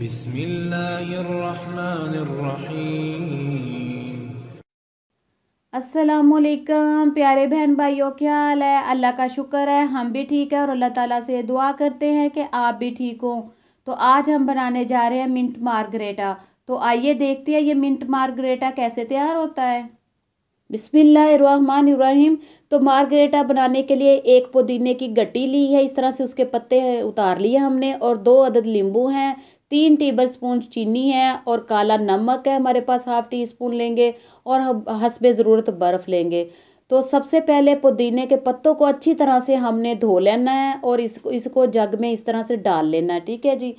بسم الله الرحمن الرحيم असलकम प्यारे बहन भाइयों क्या हाल है अल्लाह का शुक्र है हम भी ठीक है और अल्लाह ताला से दुआ करते हैं कि आप भी ठीक हो तो आज हम बनाने जा रहे हैं मिंट मार्गरेटा तो आइए देखते हैं ये मिंट मार्गरेटा कैसे तैयार होता है बिस्मिल्लाहिर्रहमानिर्रहीम तो मार्गरेटा बनाने के लिए एक पुदीने की गट्टी ली है इस तरह से उसके पत्ते उतार लिए हमने और दो अदद नींबू हैं तीन टेबल स्पून चीनी है और काला नमक है हमारे पास हाफ़ टी स्पून लेंगे और हसबे ज़रूरत बर्फ़ लेंगे तो सबसे पहले पुदीने के पत्तों को अच्छी तरह से हमने धो लेना है और इसको इसको जग में इस तरह से डाल लेना है ठीक है जी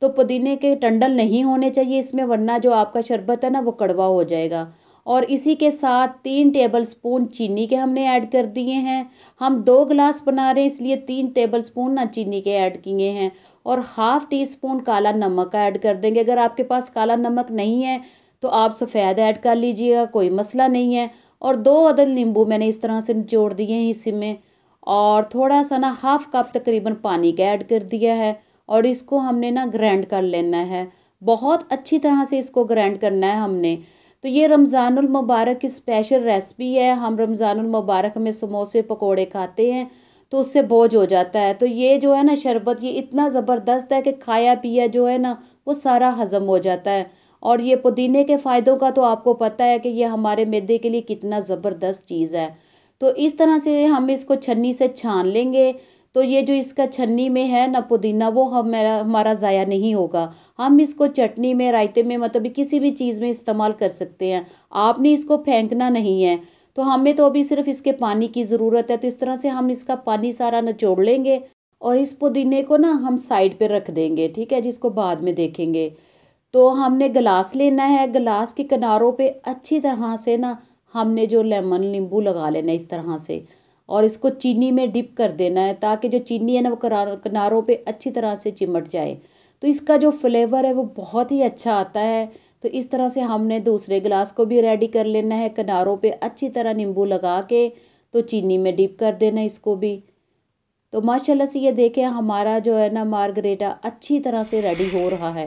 तो पुदीने के टंडल नहीं होने चाहिए इसमें वरना जो आपका शरबत है ना वो कड़वा हो जाएगा और इसी के साथ तीन टेबल स्पून चीनी के हमने ऐड कर दिए हैं हम दो गिलास बना रहे हैं इसलिए तीन टेबल स्पून ना चीनी के ऐड किए हैं और हाफ़ टी स्पून काला नमक का ऐड कर देंगे अगर आपके पास काला नमक नहीं है तो आप सफ़ेद ऐड कर लीजिएगा कोई मसला नहीं है और दो अदद नींबू मैंने इस तरह से निचोड़ दिए हैं इसी में और थोड़ा सा ना हाफ़ कप तकरीबन पानी का ऐड कर दिया है और इसको हमने ना ग्राइंड कर लेना है बहुत अच्छी तरह से इसको ग्राइंड करना है हमने तो ये मुबारक की स्पेशल रेसिपी है हम रमज़ानमबारक में समोसे पकोड़े खाते हैं तो उससे बोझ हो जाता है तो ये जो है ना शरबत ये इतना ज़बरदस्त है कि खाया पिया जो है ना वो सारा हज़म हो जाता है और ये पुदीने के फ़ायदों का तो आपको पता है कि ये हमारे मैदे के लिए कितना ज़बरदस्त चीज़ है तो इस तरह से हम इसको छन्नी से छान लेंगे तो ये जो इसका छन्नी में है ना पुदीना वो मेरा हमारा ज़ाया नहीं होगा हम इसको चटनी में रायते में मतलब किसी भी चीज़ में इस्तेमाल कर सकते हैं आपने इसको फेंकना नहीं है तो हमें तो अभी सिर्फ इसके पानी की ज़रूरत है तो इस तरह से हम इसका पानी सारा निचोड़ लेंगे और इस पुदीने को ना हम साइड पर रख देंगे ठीक है जिसको बाद में देखेंगे तो हमने गिलास लेना है गिलास के किनारों पर अच्छी तरह से ना हमने जो लेमन नींबू लगा लेना इस तरह से और इसको चीनी में डिप कर देना है ताकि जो चीनी है ना वो किनारों पे अच्छी तरह से चिमट जाए तो इसका जो फ्लेवर है वो बहुत ही अच्छा आता है तो इस तरह से हमने दूसरे गिलास को भी रेडी कर लेना है किनारों पे अच्छी तरह नींबू लगा के तो चीनी में डिप कर देना इसको भी तो माशाल्लाह से ये देखें हमारा जो है ना मार्गरेटा अच्छी तरह से रेडी हो रहा है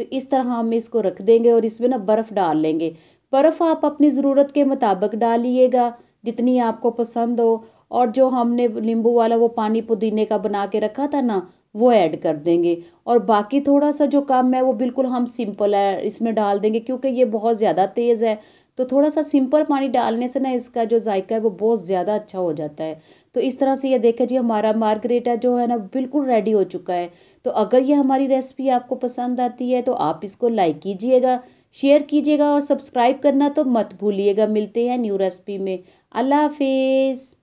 तो इस तरह हम इसको रख देंगे और इसमें ना बर्फ़ डाल लेंगे बर्फ़ आप अपनी ज़रूरत के मुताबिक डालिएगा जितनी आपको पसंद हो और जो हमने नींबू वाला वो पानी पुदीने का बना के रखा था ना वो ऐड कर देंगे और बाकी थोड़ा सा जो काम है वो बिल्कुल हम सिंपल है इसमें डाल देंगे क्योंकि ये बहुत ज़्यादा तेज़ है तो थोड़ा सा सिंपल पानी डालने से ना इसका जो जायका है वो बहुत ज़्यादा अच्छा हो जाता है तो इस तरह से ये देखा जी हमारा मार्गरेटा जो है ना बिल्कुल रेडी हो चुका है तो अगर ये हमारी रेसिपी आपको पसंद आती है तो आप इसको लाइक कीजिएगा शेयर कीजिएगा और सब्सक्राइब करना तो मत भूलिएगा मिलते हैं न्यू रेसिपी में अल्लाह हाफिज़